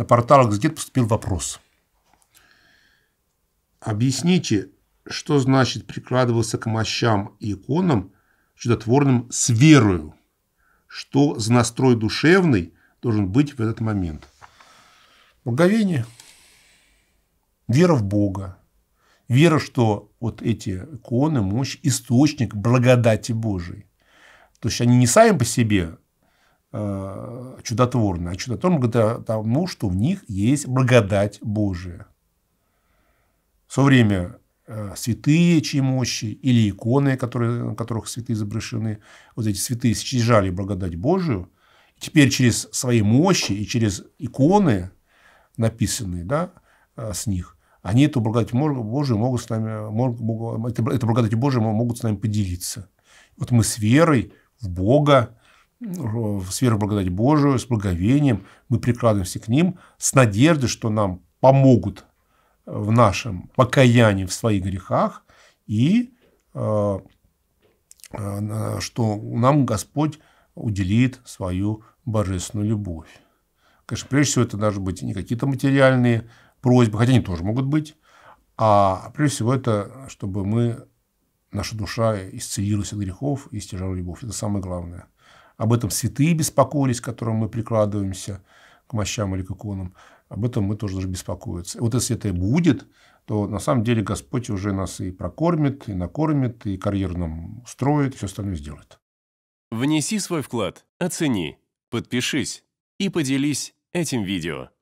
на портал «Эксгид» поступил вопрос. Объясните, что значит прикладывался к мощам и иконам чудотворным с верою? Что за настрой душевный должен быть в этот момент? Благовение, вера в Бога, вера, что вот эти иконы, мощь – источник благодати Божией. То есть они не сами по себе Э, чудотворны. А чудотворны благодаря тому, что в них есть благодать Божия. В свое время э, святые, чьи мощи, или иконы, которые, на которых святые изображены, вот эти святые стяжали благодать Божию, теперь через свои мощи и через иконы, написанные да, э, с них, они эту благодать Божию могут с нами, могут, могут, это благодать Божию могут с нами поделиться. Вот мы с верой в Бога, с верой в благодать Божию, с благовением, мы прикладываемся к ним с надеждой, что нам помогут в нашем покаянии в своих грехах, и э, э, что нам Господь уделит свою божественную любовь. Конечно, прежде всего, это должны быть не какие-то материальные просьбы, хотя они тоже могут быть, а прежде всего это, чтобы мы, наша душа исцелилась от грехов и стяжала любовь. Это самое главное – об этом святые беспокоились, к которым мы прикладываемся, к мощам или к иконам. Об этом мы тоже должны беспокоиться. вот если это будет, то на самом деле Господь уже нас и прокормит, и накормит, и карьер нам устроит, и все остальное сделает. Внеси свой вклад, оцени, подпишись и поделись этим видео.